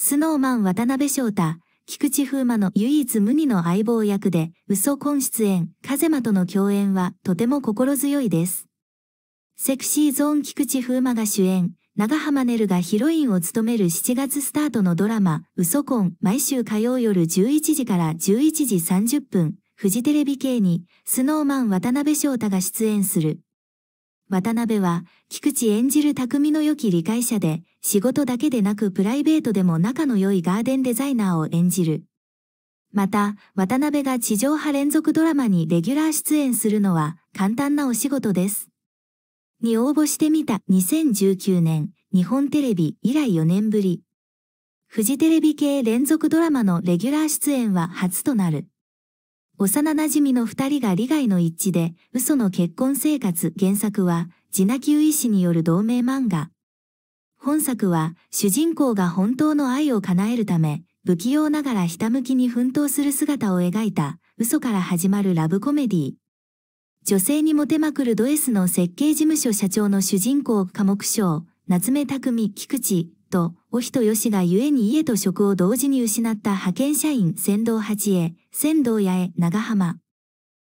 スノーマン渡辺翔太、菊池風磨の唯一無二の相棒役で、嘘婚出演、風間との共演はとても心強いです。セクシーゾーン菊池風磨が主演、長浜ねるがヒロインを務める7月スタートのドラマ、嘘婚、毎週火曜夜11時から11時30分、フジテレビ系に、スノーマン渡辺翔太が出演する。渡辺は、菊池演じる匠の良き理解者で、仕事だけでなくプライベートでも仲の良いガーデンデザイナーを演じる。また、渡辺が地上波連続ドラマにレギュラー出演するのは、簡単なお仕事です。に応募してみた2019年、日本テレビ以来4年ぶり。フジテレビ系連続ドラマのレギュラー出演は初となる。幼馴染の二人が利害の一致で、嘘の結婚生活原作は、ジナキウ医師による同名漫画。本作は、主人公が本当の愛を叶えるため、不器用ながらひたむきに奮闘する姿を描いた、嘘から始まるラブコメディ。女性にモテまくるド S の設計事務所社長の主人公科目賞、夏目匠菊池、と、お人よしが故に家と職を同時に失った派遣社員、仙道八へ、仙道八へ、長浜。